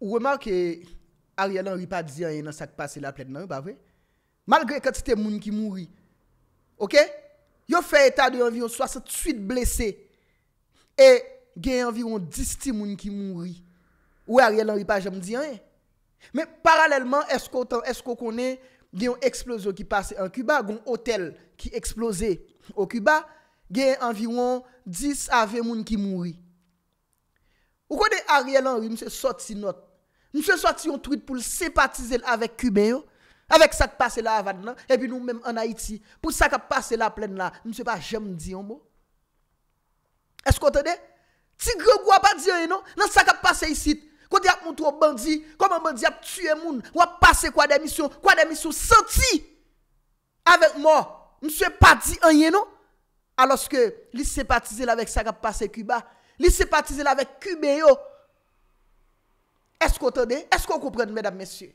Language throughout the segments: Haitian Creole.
Ou wèman ke Ariel Henry pa diyan yè nan sak pase la plèd nan wè? Malgré katite moun ki mouri. Ok? Yo fè etade yon viyon 68 blese. E gen yon viyon 10 ti moun ki mouri. Ou Ariel Henry pa jèm diyan yè? Mè paralèlman esko konen gen yon eksplozyon ki pase an Cuba. Gon otel ki eksplose o Cuba. Gen yon viyon 10 ave moun ki mouri. Ou konen Ariel Henry mwen se sote si not. Mse soit yon tweet pou l sepatize l avek kube yo, avek sak pase la avad nan, epi nou menm an Haiti, pou sak ap pase la plen la, mse pa jem diyon mo. Esko tene? Ti grek wap ap diyon yon non? nan sak ap pase yisit, kou di ap moun tou bandi, kou moun bandi ap tue moun, wap pase kwa demisyon, kwa demisyon soti, avek mo, mse pa diyon yon nan, aloske li sepatize l avek sak ap pase kuba, li sepatize l avek kube yo, Esko te de? Esko koupren, mèdam mesye?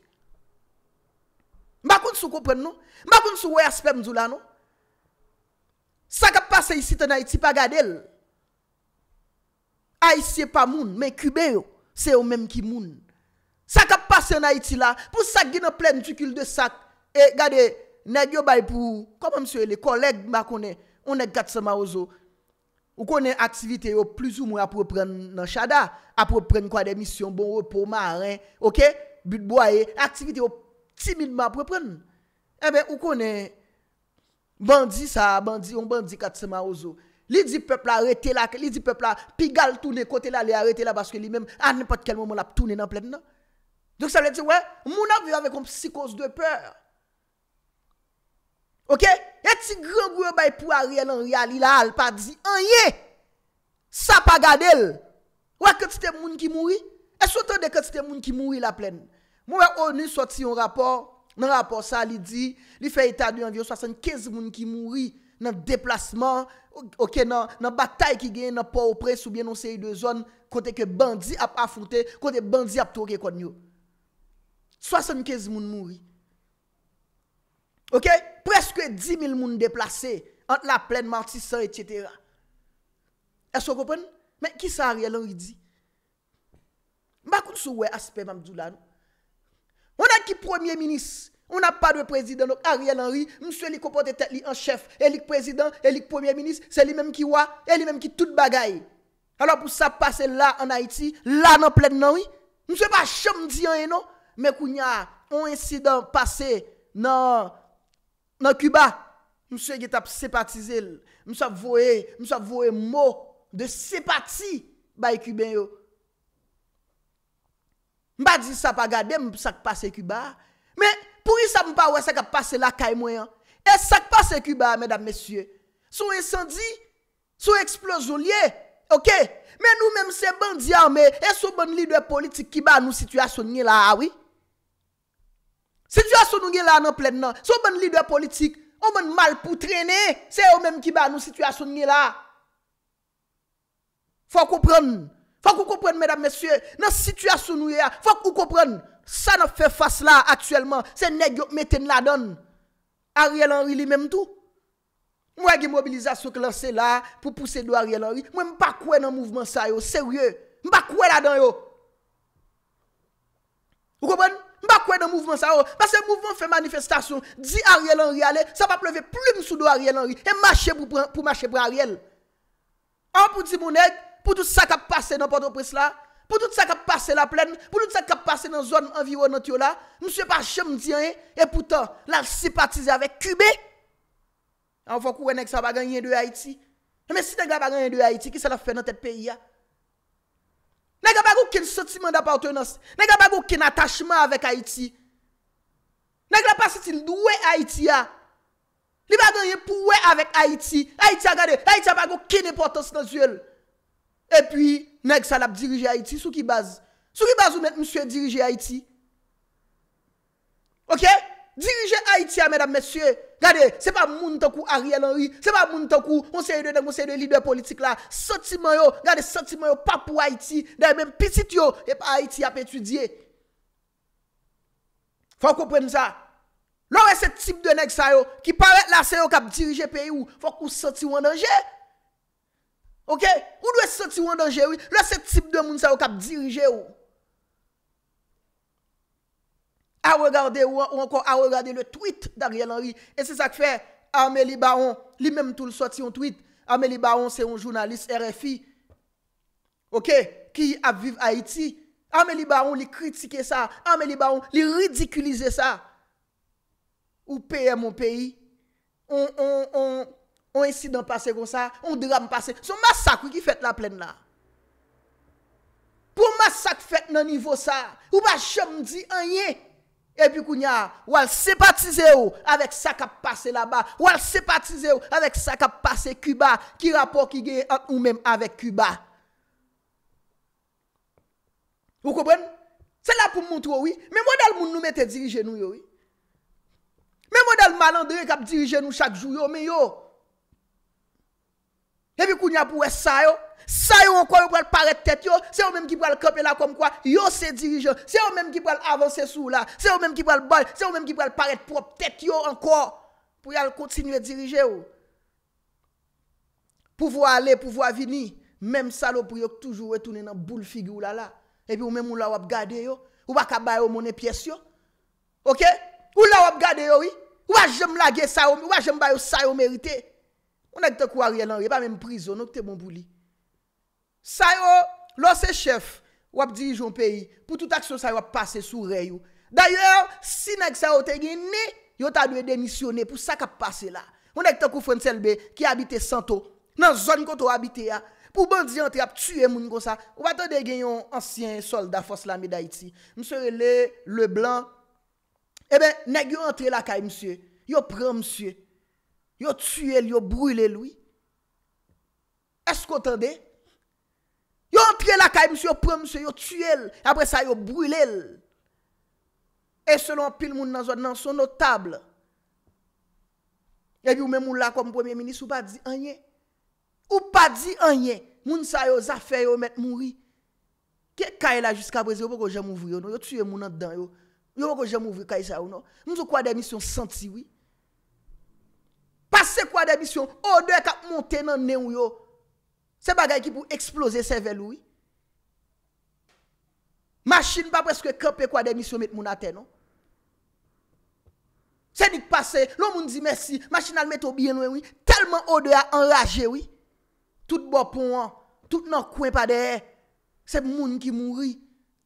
Mwakoun sou koupren nou? Mwakoun sou wè aspe mzou la nou? Sak ap pase yisi te naiti pa gade l? A yisi e pa moun, men kube yo, se yo mèm ki moun. Sak ap pase yon naiti la, pou sak gina plèm tukil de sak, e gade, neg yo bay pou, komè msye, le koleg mwakoun e, mwakoun e gatsama ozo. Ou konen aktivite yo plus ou moun apropren nan chada, apropren kwa de misyon, bon repos, marin, ok? But boye, aktivite yo timidman apropren. Ebe, eh ou konen bandi sa, bandi, on bandi kat seman ozo. Li di pepla rete la, li di pepla pigal toune kote la, li rete la baske li menm, anepat kel moun moun ap toune nan plen nan. Dok sa mwen di, wè, moun avyo avè kon psikos de peur. Ok, eti gran gwo bay pou a riel an riali la al pa di, an ye, sa pa gadel, wè e kè ti te moun ki mouri, e sotan de kè ti te moun ki mouri la plen. Mwen wè ou e ni soti yon rapor, nan rapor sa li di, li fè itadu yon vyo 75 moun ki mouri nan deplasman, ok nan batay ki gen nan po opre soubyen nan seyi de zon, kote ke bandi ap afoute, kote bandi ap touke kwen yo. 75 moun mouri. Ok? Presque 10 000 personnes déplacées entre la plaine Martissant, etc. Est-ce que vous comprenez? Mais qui ça Ariel Henry dit? Je sais pas aspect Mamdoula. On a qui premier ministre? On n'a pas de président. Donc Ariel Henry, monsieur, il comporte tête en chef. Il président, il premier ministre. C'est lui-même qui il et lui-même qui tout bagaille. Alors pour ça passer là en Haïti, là dans la pleine non, oui. Monsieur pas chambre pas eh, non, mais qu'il y a un incident passé dans Nan Kuba, msye get ap sepatize, msye ap voye, msye ap voye mou de sepati ba ekuben yo. Mba di sa pa gade, msye ap pase Kuba. Men, pou yi sa mpa wè sa ka pase la kaimoyan. E sak pase Kuba, mèdap mèsye. Sou incendi, sou eksplozyon liye, ok? Men nou men mse bandi anme, e sou bandi lidwe politik Kuba nou situasyon nye la awi. Ah Situasyon nou gen la nan plen nan. Se ou mwen lidwa politik, ou mwen mal pou trene, se ou menm ki ba nou situasyon nou gen la. Fok ou kompran. Fok ou kompran, mèdam mesye. Nan situasyon nou gen la, fok ou kompran. Sa nan fe fase la, aktuellement, se negyo meten la don. Ariel Henry li menm tou. Mwen gen mobilizasyon klansé la, pou pousse do Ariel Henry. Mwen mbak wè nan mouvment sa yo, serye. Mbak wè la don yo. Ou kompran? Mba kwen nan mouvment sa ou, mba se mouvment fe manifestasyon, di Ariel Henry ale, sa pa pleve plou msou do Ariel Henry, e mache pou mache pou Ariel. An pou di mounen, pou tout sa ka pase nan portopres la, pou tout sa ka pase la plen, pou tout sa ka pase nan zon environ nan tiyo la, msou pa chem di an, e poutan, la sipatize avek kube. An pou kwenen sa bagan yen de Haiti, mwen si neg la bagan yen de Haiti, ki sa la fe nan tet peyi ya? Nèk la bagou ken sotiman da poutounos. Nèk la bagou ken atachman avek Haiti. Nèk la pasitin dwe Haiti ya. Li bagou yon pou we avek Haiti. Haiti a gade. Haiti a bagou ken importos nonsuel. E pwi, nèk salap dirije Haiti. Sou ki baz? Sou ki baz ou met msue dirije Haiti? Ok? Dirije Haiti ya, medan msue. Gade, se pa moun to kou Ariel Henry, se pa moun to kou moun se yi de neg, moun se yi de lider politik la, sotiman yo, gade, sotiman yo pa pou Haiti, dè mèm pitit yo, ep Haiti ap etudie. Fòk ou pren sa. Lò wè se tip de neg sa yo, ki parek la se yo kap dirije peyi ou, fòk ou sotiman yo anje. Ok? Ou dwe sotiman yo anje, lò se tip de neg sa yo kap dirije ou. a regarde ou ankon a regarde le tweet d'Ariel Henry, e se sak fe, a me li baon, li menm tou l soti yon tweet, a me li baon se yon jounalist RFI, ok, ki ap viv Haiti, a me li baon li kritike sa, a me li baon li ridikulize sa, ou peye moun peyi, ou, ou, ou, ou insi dan pase kon sa, ou dram pase, sou masak wiki fet la plen la, pou masak fet nan nivou sa, ou ba chom di anye, Epi kou nya wal sepatize ou avek sa ka pase la ba. Wal sepatize ou avek sa ka pase kuba ki rapor ki ge ou men avek kuba. Ou kobren? Se la pou moun tro oui. Men wadal moun nou mette dirije nou yo? Men wadal malandre kap dirije nou chak jou yo? Men yo? Epi kou nya pou e sa yo, sa yo an kwa yo pou al paret tet yo, se yo menm ki pou al kopye la kom kwa, yo se dirije, se yo menm ki pou al avanse sou la, se yo menm ki pou al bal, se yo menm ki pou al paret prop tet yo an kwa, pou yal kontinye dirije yo. Pouvo a le, pouvo a vini, menm salo pou yok toujou etounen nan boule figi ou la la, epi ou menm ou la wap gade yo, ou baka bayo mounen piyes yo, ok, ou la wap gade yo yi, wajem lage sa yo, wajem bayo sa yo merite. Mwen ek te kwa rye lan, yon pa menm prizon, nou te moun bon boulie. Sa yo, lò se chef, wap dirijon peyi, pou tout aksyon sa yo ap pase sou reyo. Danyo, si nek sa yo te geni, yon ta dwe demisyone pou sa kap pase la. Mwen ek te kwa frontelbe, ki abite santo, nan zon kon tou abite ya, pou bondi antre ap tue moun kon sa, wato de gen yon ansyen solda fos la me da iti. Mwen se rele, le blan, e ben, nek yo antre la kaye msye, yo pre msye, Yo tue el, yo brule lwi. E sko tande? Yo entre la kaye, msye yo pre, msye yo tue el. Apre sa yo brule el. E selon pil moun nan son notable. E yon men mou la kom premier ministre, ou pa di anye. Ou pa di anye. Moun sa yo zafè, yo met mou ri. Kè kaye la jiska breze, yo pou goje mouvri yo nou. Yo tue moun nan dan, yo pou goje mouvri kaye sa yo nou. Moun se kwa demisyon santi wii. Ase kwa demisyon, ode kap moun ten nan nen wiyo. Se bagay ki pou eksplose se vel wiyo. Mashi nan pa preske kap e kwa demisyon met moun a ten non. Se dik pase, loun moun di mersi, mashi nan met ou biyen wiyo, telman ode a enraje wiyo. Tout bo pon an, tout nan kwen pa dehe, se moun ki moun wiyo.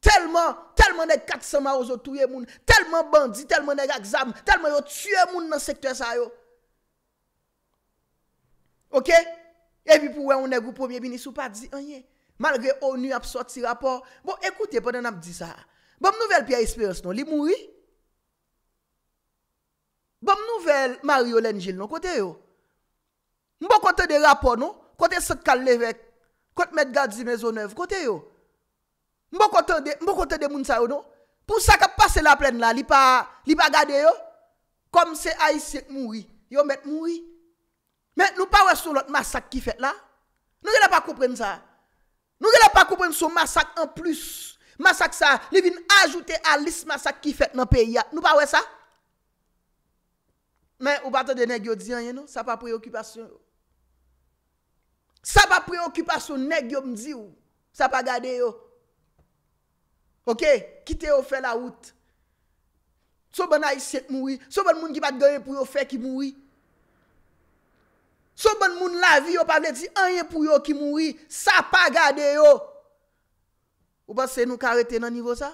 Telman, telman dek kat seman ozo touye moun, telman bandi, telman dek aksam, telman yo tue moun nan sekte sa yo. Ok, evi pou wè ou nè goupou mè bini sou pat zi anye Malgré ou nou ap sot si rapor Bon, ekoute pou nen ap di sa Bon, nouvel P.I.S.P.E.R.S. non, li mouri Bon, nouvel Mario Lengil non, kote yo Mbo kote de rapor non, kote sot kal levek Kote met gad zi mezo nev, kote yo Mbo kote de mounsa yo non Pou sa ka pase la plen la, li pa gade yo Kom se A.I.C. mouri, yo met mouri Men, nou pa we sou lot masak ki fet la? Nou genè pa koupren sa? Nou genè pa koupren sou masak an plus? Masak sa, li vin ajoute a lis masak ki fet nan peyi ya. Nou pa we sa? Men, ou bata de neg yo diyan yen nou? Sa pa preokupasyon yo. Sa pa preokupasyon neg yo mdzi yo. Sa pa gade yo. Ok? Kite yo fe la wout. Sou ben a iset moui. Sou ben moun ki pa gade pou yo fe ki moui. Si bon moun la vie, yo pas vle di rien pour yo qui mouri, ça pas gade yo. Ou pensez nous arrêter dans niveau ça?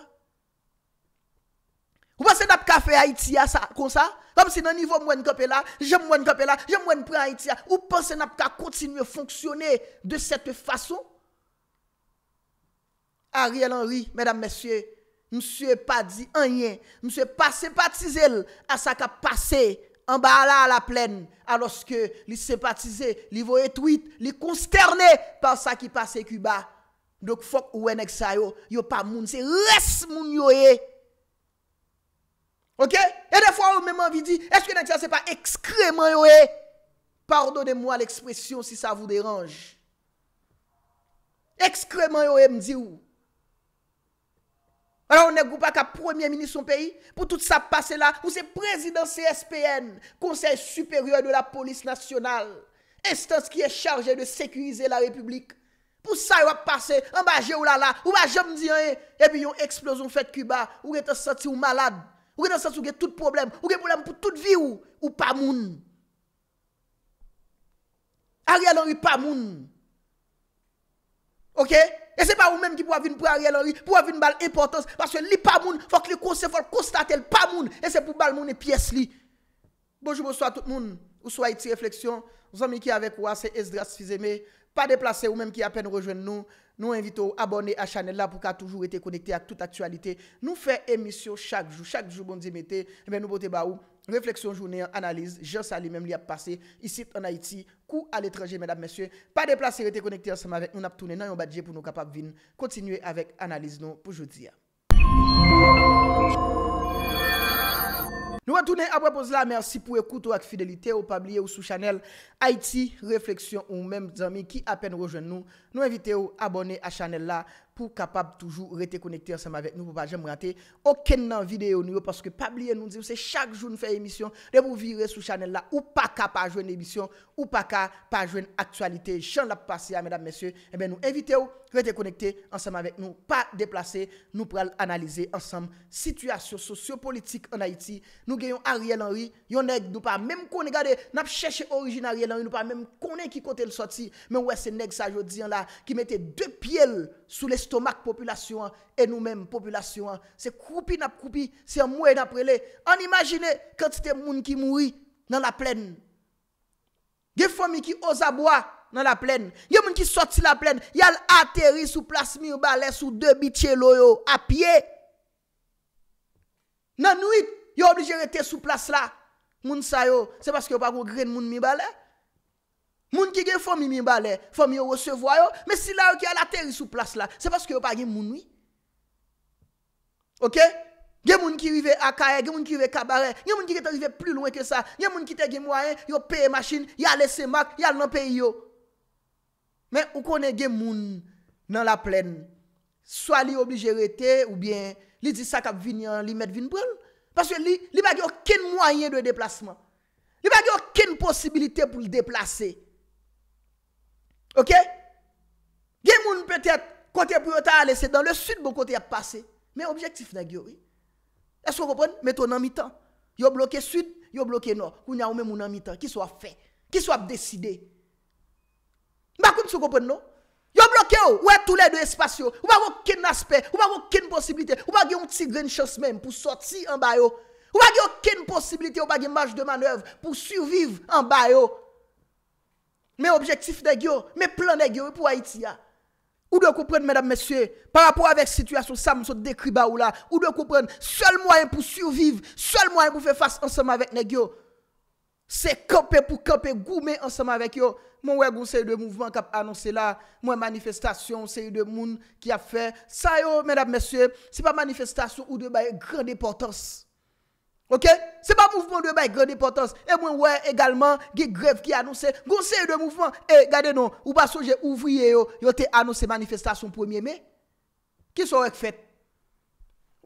Ou pensez d'ap café Haïti ça comme ça? Comme si dans niveau mwen kapé là, j'aime mwen kapé là, j'aime mwen Haïti. Ou pensez n'ap ka continuer fonctionner de cette façon? Ariel Henry, mesdames, messieurs, monsieur pas dit rien, monsieur pas sympathisé à ça qui est passé en bas là à la plaine, alors que les sympathisés, les voyait tweet, les consternés par ça qui passe Cuba. Donc, faut ou en ça yo, yo pas moun, c'est res moun yo eh. Ok? Et des fois, on même envie dit, est-ce que ça c'est pas excrément eh? Pardonnez-moi l'expression si ça vous dérange. Excrément yo eh, me dit Alors ne goupa ka premier mini son peyi Pou tout sa pase la Ou se prezident CSPN Konseil superyoy de la polis nasyonal Estans ki e charje de sekurize la republik Pou sa yo a pase An ba je ou la la Ou ba jom di an e E pi yon eksplozon fet kuba Ou ge te santi ou malad Ou ge te santi ou ge tout problem Ou ge problem pou tout vi ou Ou pa moun A rialan ou pa moun Ok? E se pa ou menm ki pou avin pou Ariel Henry, pou avin bal importans, paske li pa moun, fok li konse fok konstate l pa moun, e se pou bal moun e piyes li. Bojoubo so a tout moun, ou so a iti refleksyon, zanmi ki avek ou ase Esdras Fizeme, pa deplase ou menm ki apen rejoen nou, nou invite ou abone a chanel la, pou ka toujou ete konekte ak tout aktualite. Nou fe emisyon chak jou, chak jou bon dimete, men eh nou bote ba ou. Refleksyon, jounen, analiz, je sali mem li ap pase Isi an Haiti, kou al etranje Medap mesye, pa de plase rete konekte ansama Ve yon ap toune nan yon badje pou nou kapap vin Kontinue avèk analiz nou pou joudia Nou atoune ap repos la, mersi pou ekoutou ak fidelite Ou pabliye ou sou chanel Haiti, refleksyon ou mem zami Ki apen rejoen nou, nou evite ou abone A chanel la pou kapab toujou rete konekte ansem avèk nou pou pa jèm rante, okè nan videyo nou yo, paske pabliye nou di ou se chak jou nou fè emisyon, de pou vire sou chanel la, ou pa ka pa jwen emisyon, ou pa ka pa jwen aktualite, chan la pou pase ya, mèdame, mèsyè, ebe nou evite ou rete konekte ansem avèk nou, pa deplase, nou pral analize ansem, sityasyon sosyo-politik an Haiti, nou genyon Ariel Henry, yon neg nou pa, mèm konè gade, nap chèche orijin Ariel Henry, nou pa mèm konè ki kote l soti, mèm sous l'estomac population hein, et nous-mêmes population. Hein. C'est coupi n'a coupi, c'est un moué n'a On imagine quand de monde qui mourit dans la plaine. Des familles qui osent boire dans la plaine. Il y a des qui sortent la plaine. Il y a atterri sous place Mirbalet, sous deux yo à pied. Dans nuit, il a obligé rester sous place là. sa yo c'est parce qu'ils n'ont pas de grain Mirbalet. Moun ki ge fòm imi balè, fòm yo recevwa yo, mè si la yo ki alateri sou plas la, se paske yo pa gen moun wè. Ok? Gen moun ki rive akaye, gen moun ki rive kabare, gen moun ki gete rive plou lwen ke sa, gen moun ki te gen mouayen, yo peye machin, ya lese mak, ya len peye yo. Mè, ou konen gen moun nan la plèn, swa li oblige rete, ou bien, li di sa kap vin yan, li met vin prèl, paske li, li ba gen yo ken mouayen de deplasman. Li ba gen yo ken posibilite pou lideplasey. OK Il y a moun peut-être côté pour aller c'est dans le sud bon côté a passé. Mais objectif nèg Est-ce que vous comprenez Mettons en mi-temps. Yo bloqué sud, yo bloqué nord. Kounya ou même moun en mi-temps qui soit fait, qui soit décidé. M'a bah, comme vous comprenez non Yo bloqué ou, oh, ouais tous les deux espaces yo. Ou pas aucun aspect, ou pas aucune possibilité, ou pas un petit grain chance même pour sortir en bas yo. Ou pas aucune possibilité, ou pas de marge de manœuvre pour survivre en bas Mè objektif nè gyo, mè plan nè gyo, pou Haiti ya. Ou dè koupren, mèdap mèsyè, par rapport avèk situasyon sa moun so dekri ba ou la, ou dè koupren, sol mwen pou surviv, sol mwen pou fè fass ansèm avèk nè gyo. Se kope pou kope, goumè ansèm avèk yo. Mwen wè goun se yè de mouvment kap annonsè la, mwen manifestasyon se yè de moun ki ap fè. Sa yo, mèdap mèsyè, se pa manifestasyon ou dè bè yè gran deportans. Ok? Se pa mouvment de yo ba e gren d'importance. E mwen wè, egalman, ge grev ki anonsè. Gon sè yon de mouvment. E, gade non, ou ba souje ouvriye yo, yo te anonsè manifestasyon pwemye me. Ki sou wèk fèt?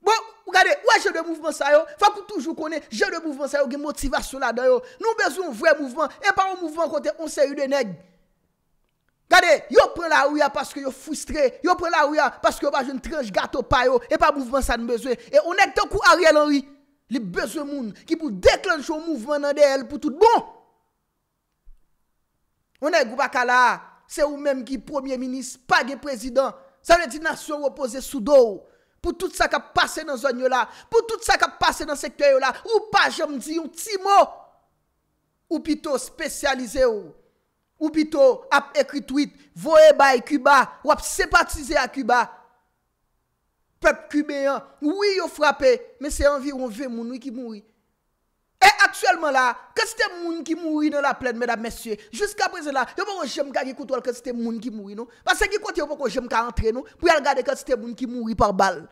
Bon, ou gade, wè jè de mouvment sa yo, fa kou toujou konè, jè de mouvment sa yo, ge motivasyon la do yo. Nou bezwe yon vwè mouvment, e pa yon mouvment kontè, on sè yon de neg. Gade, yo pren la ouya, paske yo fwistre, yo pren la ouya, Li bezwe moun ki pou deklanj ou mouvman nan de el pou tout bon. O ne goupa ka la, se ou menm ki premier-ministre, pa gen prezident, sa mwen di nasyon wopoze sou do ou, pou tout sa ka pase nan zon yo la, pou tout sa ka pase nan sektoryo la, ou pa jom di yon timo, ou pito spesyalize ou, ou pito ap ekri tweet, voe ba ekri ba, wap sepatize akri ba, peuple cubéen, oui, ils ont frappé, mais c'est environ 20 personnes qui mourent. Et actuellement là, que c'était moun qui mourit dans la plaine, mesdames, messieurs, jusqu'à présent là, yo pas a pas contrôle que c'était moun qui mourit non. Parce que côté yo pas ka entrer non, pour regarder quand c'était moun qui mourit par balle.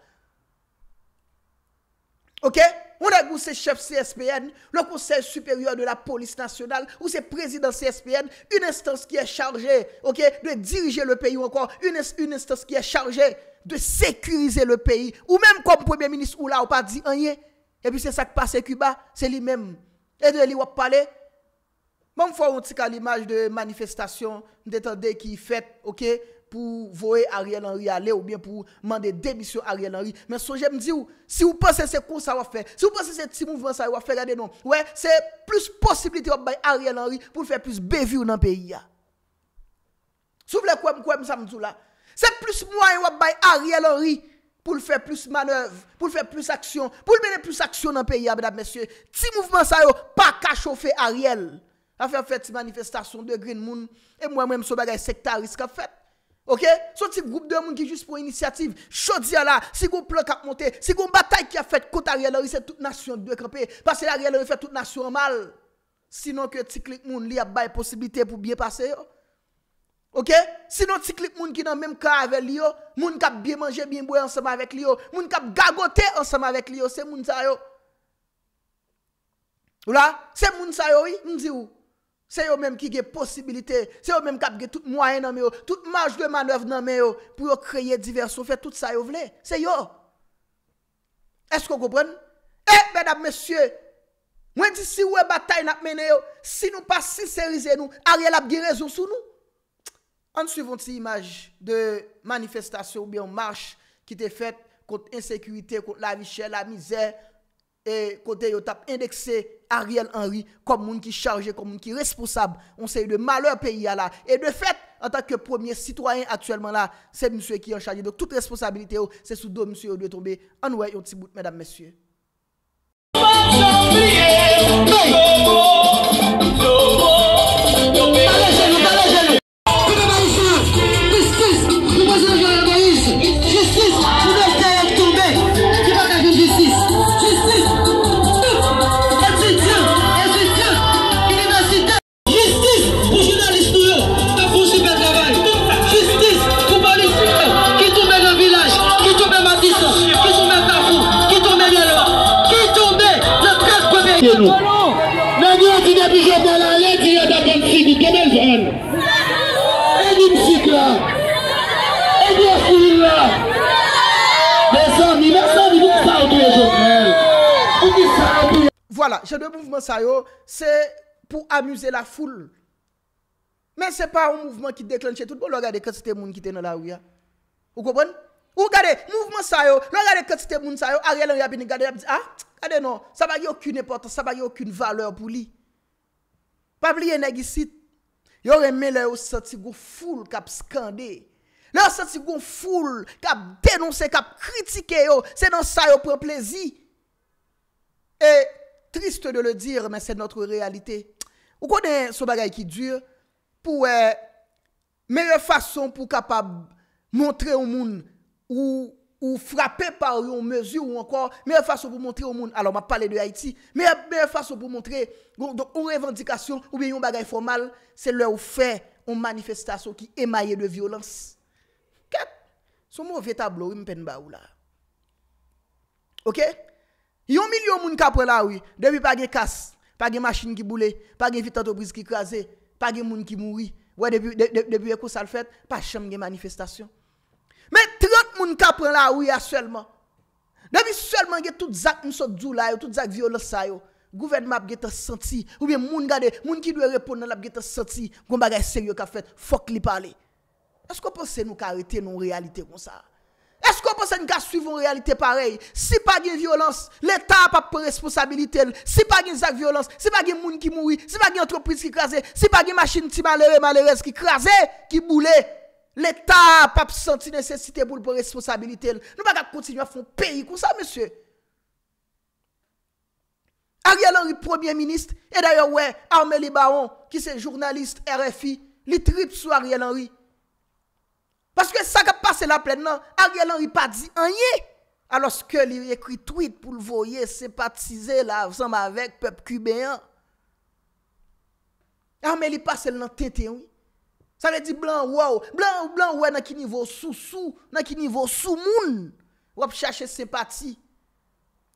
Ok, mwen a gou se chef CSPN, le konsej superior de la polis nasyonal, ou se prezident CSPN, un instance ki e chargé, ok, de dirije le peyi ou ankon, un instance ki e chargé de sekurize le peyi, ou menm kom premier ministre ou la ou pa di anye, e pi se sak pa se kuba, se li menm, e de li wap pale, mwen fwa mwen tika l'imaj de manifestasyon, de tende ki y fèt, ok, pou voe Ariel Henry ale ou bien pou mande demisyon Ariel Henry. Men so jem di ou, si ou pense se kou sa wap fe, si ou pense se ti mouvment sa wap fe, gade nou, we, se plus posibilite wap bay Ariel Henry pou l fe plus bevi ou nan peyi ya. Sou vle kouem kouem sa mdou la. Se plus mwoy wap bay Ariel Henry pou l fe plus manev, pou l fe plus aksyon, pou l mene plus aksyon nan peyi ya, bedab mesye. Ti mouvment sa yo, pa ka chofe Ariel. A fe a fe ti manifestasyon de Green Moon, e mwoy mwoy mso bagay sektaris ka fet. Ok, so ti group de moun ki jis pou inisiativ, chod zi ala, si group ple kap monte, si group batay ki a fèt kout a riyalori se tout nasyon dwe kapè, pase la riyalori fèt tout nasyon mal, sinon ke tiklik moun li ap baye posibite pou biye pase yo. Ok, sinon tiklik moun ki nan menm ka ave li yo, moun kap biye manje, biye mbouye ansama vek li yo, moun kap gagote ansama vek li yo, se moun sa yo. Ou la, se moun sa yo, moun zi ou? Se yo menm ki ge posibilite, se yo menm kap ge tout mwayen nan men yo, tout manj de manev nan men yo, pou yo kreye diverso, fe tout sa yo vle. Se yo! Esko gobran? Eh, men ap mesye! Mwen di si we batay nan men yo, si nou pa sincerize nou, a riel ap ge rezon sou nou. An suivant si imaj de manifestasyon ou bi an manj ki te fet kont insekuité, kont la vichè, la mizè, kont yo tap indeksè, Ariel Henry Kom moun ki charje Kom moun ki responsable On se yu de malheur Peyi ya la E de fet An tak ke premier Citoyen atuelman la Se msue ki an charje De tout responsabilite oh, yo Se sou do msue Ou de tombe An wè yon tibout Mèdame msue PAN JANVI Ramadan Eid Musikla Eid Rasulillah Descends, il descend, il dit que ça a tous les ça a Voilà, ce mouvement, ça, c'est pour amuser la foule. Mais ce n'est pas un mouvement qui déclenche tout le Regardez quand c'était monde qui était dans la rue. Hein. Vous comprenez Vous regardez, mouvement ça, yo, regardez quand c'était monde ça, yo, Ariel Henry a dit, regardez, ah, regardez non, ça n'a aucune importance, ça n'a aucune valeur pour lui. Pas oublier les ici, yo reme le yo santi goun foul kap skande, le yo santi goun foul kap denonse, kap kritike yo, se nan sa yo pre plezi, e triste de le dir, men se notre realite, ou konen sou bagay ki dure, pou e, eh, meye fason pou kap ap montre ou moun, ou, Ou frappe pa ou yon mezu ou ankon Mè fason pou montre ou moun Mè fason pou montre Yon revendikasyon ou yon bagay formal Se lè ou fè Yon manifestasyon ki emaye de violans Kèp Sou mò vye tablo ou yon pen ba ou la Ok Yon milyon moun kapwe la ou Debi pa ge kas, pa ge machin ki boule Pa ge vitato brise ki kaze Pa ge moun ki mouri Wè debi ekou sal fèt Pa chem ge manifestasyon moun ka pren la rue seulement. Depuis seulement que tout zak msot dou la tout zak violence sa yo. Gouvernement a senti ou bien moun gade, moun qui doit répondre la a senti gon bagay sérieux qu'a fait, faut li parler. Est-ce que pense pensez nous arrêter nos réalité comme ça Est-ce que pense pensez nous suivre une réalité pareille Si pas de violence, l'État n'a pas de responsabilité. Si pas de violence, si pas de moun qui mourit, si pas de entreprise qui crase, si pas de machine qui malheureuse qui crase, qui boule, L'Etat pa p senti nesensite boul pou responsabilite l. Nou baka kontinu a fon peyi kou sa, monsye. Ariel Henry, premier ministre, e dayo wè, armè li baon, ki se jounaliste RFI, li trip sou Ariel Henry. Paske sa ka pase la plè nan, Ariel Henry pa di anye. Aloske li ekri tweet pou l'voye, se patize la, vsem avèk, pep kubèyan. Armè li pase l nan tete yon. Sa lè di blan wè ou, blan wè ou nan ki nivou sou sou, nan ki nivou sou moun, wè pou chache sepati.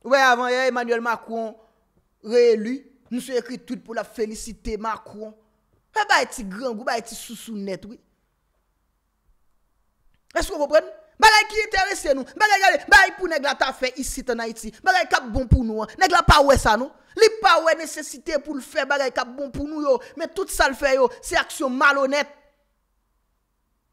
Wè avan yè eh, Emmanuel Macron, wè lù, moun sou ekri tweet pou la felicite Macron. Wè eh, bè yè ti grang, wè bè yè ti sou sou net wè. Esk wè wè pren? Bè gè yè ki interese nou, bè gè gè, bè yè pou nè gè la ta fè isi tanay ti, bè gè yè kap bon pou nou an, nè gè la pa wè sa nou. Li pa wè nè sesite pou lè fè, bè gè yè kap bon pou nou yo, mè tout sa lè fè yo, se aksyon malonet.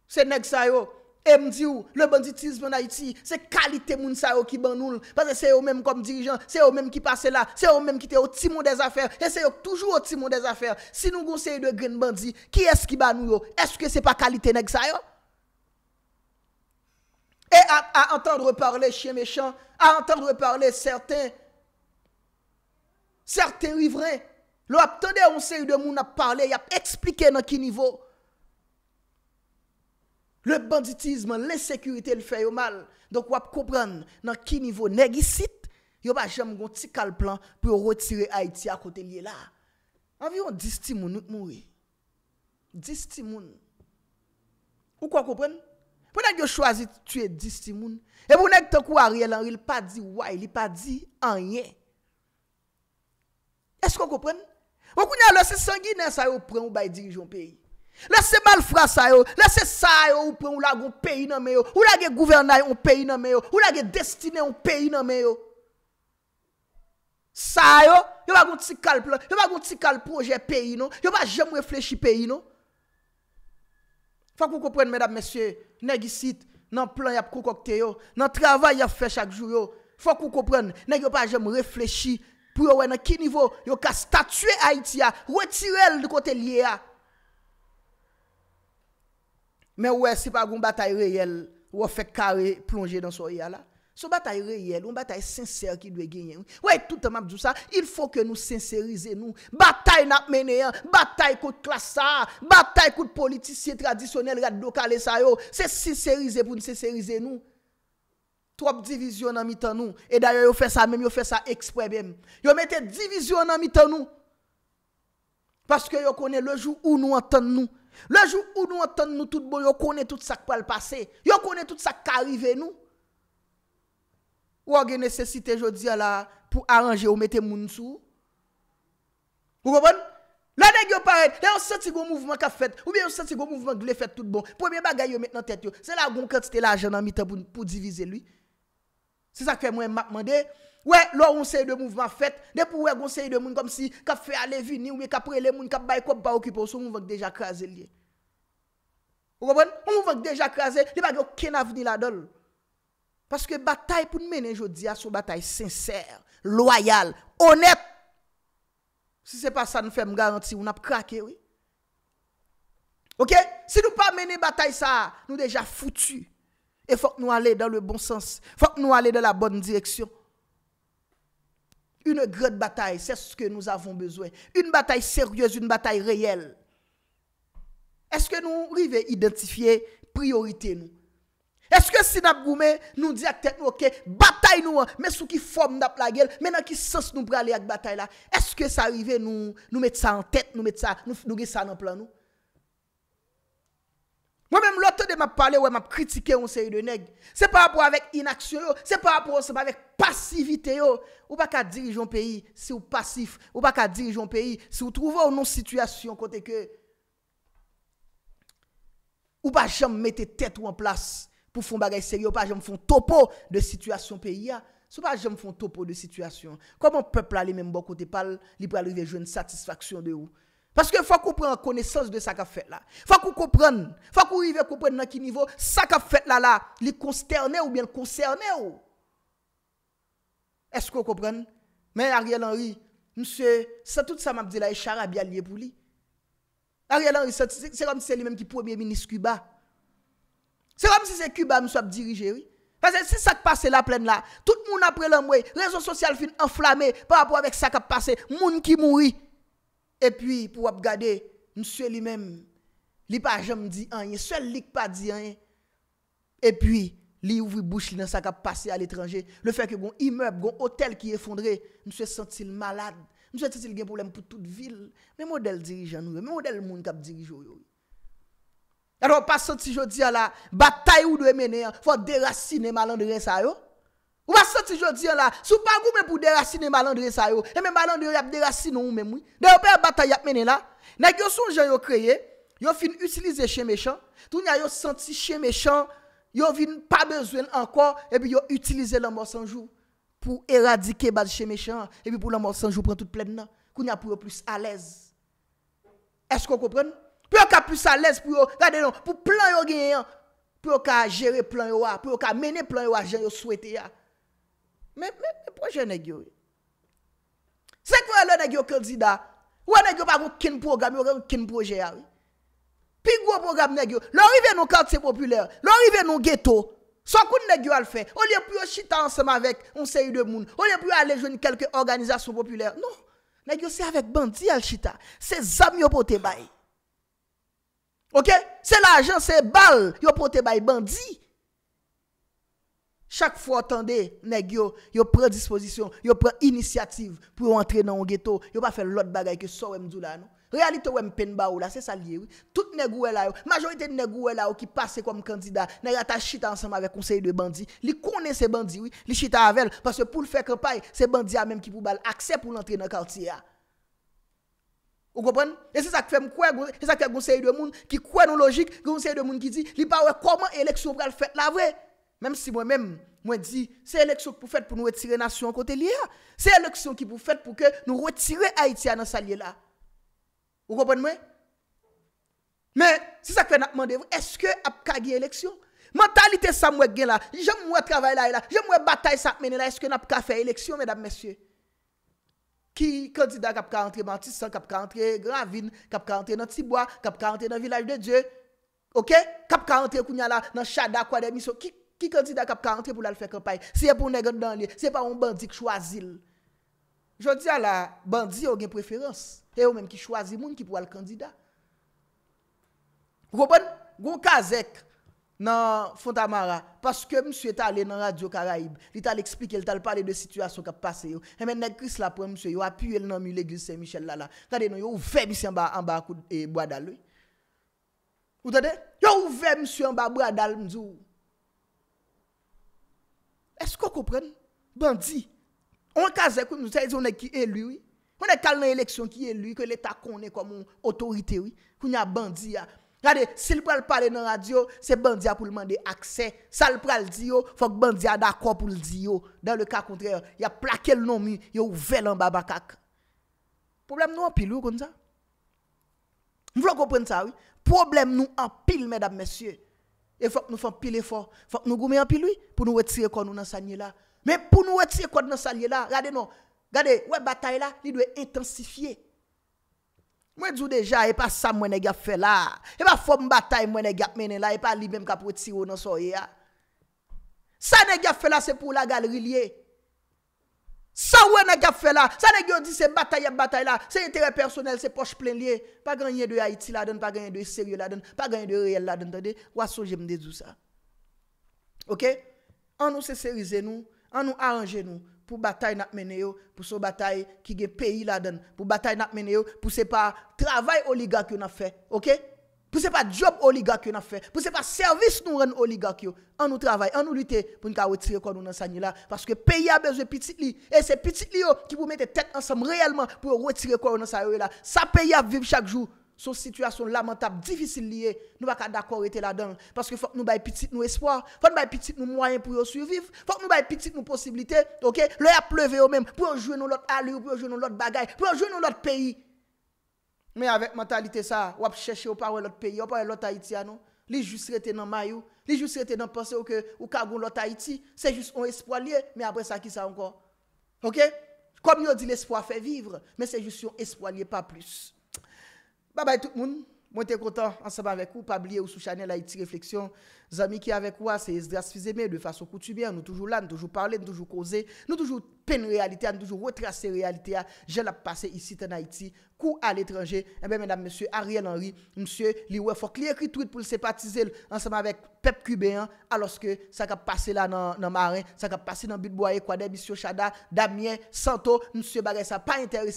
C'est nèg ça yo. Et le banditisme en Haïti, c'est qualité moun sa yo qui ban nous. Parce que c'est eux même comme dirigeants, c'est eux même qui passent là, c'est eux même qui étaient au timon des affaires, et c'est eux toujours au timon des affaires. Si nous conseillons de green Bandit, qui est-ce qui ban nous Est-ce que c'est pas qualité nèg yo? Et à, entendre parler chien méchant, à entendre parler certains, certains riverains, l'on a on de moun a parlé, y a expliqué dans quel niveau. Le banditisman, le sekurite, le fè yo mal. Donk wap koupren nan ki nivou negi sit, yo pa jem goun ti kal plan pou yo rotire Haiti akote liye la. Anviron 10 timoun moun. 10 timoun. Ou kwa koupren? Pounek yo chwazi tue 10 timoun? E pounek ton kou a rielan, il pa di wai, il pa di anye. Esk wak koupren? Ou koun ya lò se sangi nè sa yo pren ou bay dirijon peyi? Lese mal fwa sa yo, lese sa yo ou pren ou la gen peyi nan men yo, ou la gen gouvernay ou peyi nan men yo, ou la gen destine ou peyi nan men yo. Sa yo, yo pa gen tsi kal proje peyi nou, yo pa gen mw reflechi peyi nou. Fak ou kopren mèdap mèsyè, negi sit nan plan yap kou kokte yo, nan travay yap fech ak jou yo. Fak ou kopren, negi yo pa gen mw reflechi pou yo wè nan ki nivou yo ka statue Haiti ya, wetirel di kote liye ya. Men wè, se pa goun batay reyel, wè fè kare plonje dan sou yal la. Sou batay reyel, wè batay sensèr ki dwe genyen. Wè, touta map djousa, il fò ke nou sensèrize nou. Batay nap menen, batay kout klasa, batay kout politisye tradisyonel, rat do kalè sa yo, se sensèrize pou nou sensèrize nou. Trop divizyon nan mitan nou. E dayo yo fè sa, mèm yo fè sa eksprè bèm. Yo mette divizyon nan mitan nou. Paske yo konen lejou ou nou atan nou. Lajou ou nou atan nou tout bon, yo konen tout sak pa l'pase, yo konen tout sak ka rive nou. Ou agen nesesite jodi ala pou aranje ou mette moun sou. Ou go bon? La deg yo pare, le yo sati gwo mouvman ka fet, ou be yo sati gwo mouvman gle fet tout bon. Premier bagay yo met nan tet yo, se la goun katite la ajen nan mita pou divize lui. Se sa kre mwen makman dey. Ouè, lò onseye de mouvment fèt, de pou ouè gonseye de moun, kom si kap fè alè vini, ouè kap prè lè moun, kap bay kop pa okipos, ou moun vèk deja krasè liye. Ou gòpon? Ou moun vèk deja krasè, li bagè okè na vini la dol. Paske batay pou nou mènen jodi, a sou batay sensèr, loyal, onèt. Si se pa sa nou fèm garanti, ou nap krakè, ouè. Ok? Si nou pa mènen batay sa, nou deja foutu. E fòk nou alè dan le bon sens, fòk nou alè dan la bon direksyon. une grande bataille, c'est ce que nous avons besoin. Une bataille sérieuse, une bataille réelle. Est-ce que nous arrivons à identifier priorité nous Est-ce que si nous nous disons que OK, bataille nous, mais sous qui forme la gueule, mais dans qui sens nous pour aller avec bataille là Est-ce que ça arrive nous nous mettre ça en tête, nous mettre ça, nous nous ça dans plan nous Mwen menm lote de m ap pale wè m ap kritike yon seri de neg. Se pa ap wèk inaksyon yo, se pa ap wèk pasivite yo. Ou pa ka dirijon peyi, se ou pasif. Ou pa ka dirijon peyi, se ou trouvè ou non situasyon kote ke. Ou pa jom mette tet wè en plas pou fon bagay seri. Ou pa jom fon topo de situasyon peyi ya. Ou pa jom fon topo de situasyon. Koman pepla li menm bon kote pal, li pou alive joun satisyfaksyon de yo. Paske fwa koupren an konesans de sakap fet la. Fwa koupren, fwa koupri ve koupren nan ki nivou sakap fet la la, li konsterne ou bien konserne ou. Esko koupren? Men Ariel Henry, msye, sa tout sa map di la e chara bia liye pou li. Ariel Henry, se ram si se li menm ki premier ministre Cuba. Se ram si se Cuba msye ap dirije, wii. Fase, se sakap pase la plen la, tout moun apre l'an mwe, rezon sosyal fin enflame, pa apwa vek sakap pase, moun ki mouri. E pwi pou wap gade, mswe li men, li pa jom di anye, sel li k pa di anye. E pwi, li ouvri bouch li nan sa kap pase al etranje. Le fek yon imeup, yon hotel ki efondre, mswe sentil malade. Mswe sentil gen problem pou tout vil. Me model dirijan nou, me model moun kap dirijan yon. E ron pa senti jodi ala, batay ou dwe mene, fwa derasine malandre sa yo. Ou va senti jo diyan la, sou pa gou men pou derasine malandre sa yo. E men malandre yo yap derasine ou men mou. Deyo pe batayap menen la. Nèk yo son jan yo kreye, yo fin utilize chen mechan. Tou nè yo senti chen mechan, yo vin pa bezwen ankon. E bi yo utilize l'amor sanjou. Pou eradike baz chen mechan. E bi pou l'amor sanjou pren tout plèd nan. Kou nè pou yo plus alèz. Esk kon kòpren? Pou yo ka plus alèz pou yo, gade yon, pou plan yo genyen. Pou yo ka jere plan yo a, pou yo ka mènen plan yo a jan yo souwete ya. Mais, mais, mais projet nèg yo. C'est quoi le nèg yo candidat? Ou nèg yo pas aucun programme, aucun projet ah oui. Puis gros programme nèg yo. L'arrivée dans quartier populaire, l'arrivée dans ghetto. Soit qu'on nèg yo al fait, au lieu au chita ensemble avec un série de monde, au lieu pour aller jouer quelques organisations populaires. Non. Nèg yo c'est avec bandi al chita. C'est zam yo pote bay. OK? C'est l'argent, c'est balle yo pote bay bandi. Chak fwo otande, neg yo, yo pre disposisyon, yo pre inisiativ pou yo entre nan ou geto, yo pa fe lot bagay ke so wèm djou la nou. Realite wèm pen ba ou la, se sa liye wè. Toute neg wè la ou, majorite neg wè la ou ki pase koum kandida, ne yata chita ansama wè konsey de bandi. Li kounen se bandi wè, li chita avèl, pasè pou l'fèk repay, se bandi a mèm ki pou bal akse pou l'entre nan karti ya. Ou kopèn? E se sak fèm kouè, se sak kè konsey de moun, ki kouè nou logik, konsey de moun ki di, li pa wè kouman eleksyon pral fèt la vèk. Mèm si mwen mèm mwen di, se eleksyon ki pou fèt pou nou retire nasyon kote li ya. Se eleksyon ki pou fèt pou ke nou retire Haitia nan salye la. Ou kopon mwen? Mè, se sa kwen ap mandev, eske ap ka gen eleksyon? Mentalite sa mwen gen la, jem mwen travay la, e jem mwen batay sa mwen la, eske nap ka fè eleksyon, mèdap mèsyè? Ki kandida kap ka antre mantisan, kap ka antre gran vin, kap ka antre nan tibwa, kap ka antre nan vilaj de Dje? Ok? Kap ka antre kounya la nan chada kwa demiso? Ki? Ki kandida kap ka antre pou lal fè kampay? Se yè pou negèd nan li, se yè pa ou bandi k chwazil. Jodi ala, bandi ou gen preferans. E ou men ki chwazi moun ki pou al kandida. Gou bon, gou kazek nan Fontamara. Paske msye talè nan Radio Karaib. Li talè eksplike, li talè pale de situasyon kap pase yo. E men neg kris la pou msye, yo apu el nan mi l'Eglise Saint-Michel lala. Tade nou yo ouve msye mba mba mba dal mzou. Esko koupren bandi? On kaze koum nou sa yon ek ki eluy? Koum ek kal nan eleksyon ki eluy? Koum l'etat konen koum ou otorite? Koum yon bandi ya? Rade, se l'pral pale nan radio, se bandi ya pou l'mande akse. Sa l'pral di yo, fok bandi ya d'akwa pou l'di yo. Dan le ka kontrè, yon plake l'nomu, yon velan babakak. Problem nou an pilou koun sa? Nou vlo koupren sa wè? Problem nou an pil mèd ap mesyey. E fòk nou fòm pil e fò, fòk nou goume an pil li, pou nou weti ekon nou nan sanye la. Men pou nou weti ekon nan sanye la, gade nou, gade, wè batay la, li dwe intensifiye. Mwen djou deja, e pa sa mwen e gap fè la, e pa fòm batay mwen e gap mènen la, e pa li mèm kap weti yo nan soye ya. Sa mwen e gap fè la, se pou la gal rilye. Sa wè nè gafè la, sa nè gyo di se batay ap batay la, se yé terè personel, se poch plen liye, pa ganyen dwe Haiti la den, pa ganyen dwe sèrye la den, pa ganyen dwe reyèl la den, ta de, wason jè mdè zou sa. Ok? An nou se sèryze nou, an nou aranje nou, pou batay nap menè yo, pou so batay ki gè peyi la den, pou batay nap menè yo, pou se pa travay oliga ki yon a fè, ok? Pour ce pas job oligarque qu'on a fait, pour ce pas service nous rend oligarque en nous travaille, en nous lutte pour nous retirer quoi nous dans là parce que pays a besoin de petit li et c'est petit li qui vous mettre tête ensemble réellement pour retirer quoi dans la là. Ça pays a vivre chaque jour son situation lamentable, difficile liée, nous pas d'accord être là-dedans parce que faut que nous bail petit nous espoir, faut nous bail petit nous moyens pour survivre, faut que nous bail petit nous possibilités, OK, le a pleuvé même mêmes pour jouer dans l'autre allure, pour jouer dans l'autre bagaille, pour jouer dans l'autre pays. Mais avec mentalité ça, on chercher au ou l'autre pays, on parler l'autre Haïti, non. Li juste rester dans maillot, li juste rester dans penser que ou kagon l'autre Haïti, c'est juste un espoir mais après ça qui ça encore. OK Comme on dit l'espoir fait vivre, mais c'est juste un espoir pas plus. Bye bye tout le monde. Moi, suis content ensemble avec vous. Pas oublier ou sous Chanel Haïti Réflexion. Zami ki avèk wè, se es dras fizèmè, de fason koutubè, nou toujou lè, nou toujou parlè, nou toujou kozè, nou toujou pen realitè, nou toujou wè trase realitè ya, jè la passe isi tan Haiti, kou al etranjè. Mèdame, mèdame, mèsè, Ariel Henry, mèsè, li wè, fòk li ekritwit pou l'sepatize ansèm avèk pep kubè an, alòske sa ka passe la nan marè, sa ka passe nan bitbouayè, kwa demis yo chada, Damien, Santo, mèsè, mèdame, mèdame,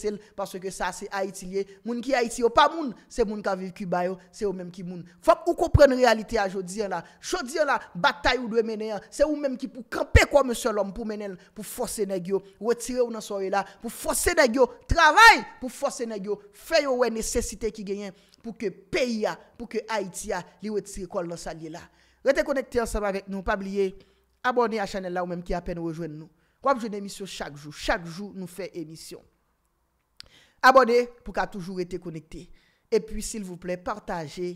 mèdame, mèdame Chou diyo la, batay ou dwe meneyan, se ou menm ki pou krepe kwa monsyon lom pou meneyan, pou fosenegyo, wetire ou nan soye la, pou fosenegyo, travay pou fosenegyo, feyo we nesesite ki genyen, pou ke peyi ya, pou ke haiti ya, li wetire kwa lansanye la. Rete konekte ansama vek nou, pabliye, abone a chanel la ou menm ki apen rejoen nou. Kwa m jen emisyon chak jou, chak jou nou fe emisyon. Abone pou ka toujou rete konekte. E pi sil vouple partaje.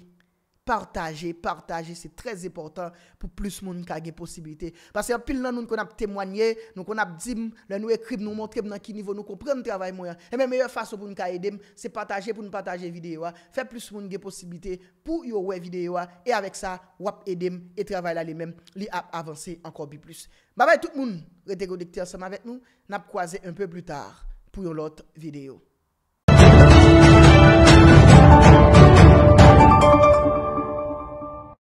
partaje, partaje, se trez e portan pou plus moun ka ge posibilite. Pase ap pil nan nou kon ap temwanye, nou kon ap zim, nou ekrib nou motreb nan ki nivou nou kon pren nou travay moun ya. E men meyo faso pou nou ka edem, se partaje pou nou partaje videyo a, fe plus moun ge posibilite pou yon we videyo a, e avek sa wap edem e travay la li men, li ap avanse anko bi plus. Mabay tout moun, retego dektyan seman vek nou, nap kwaze un peu blu tar pou yon lot videyo.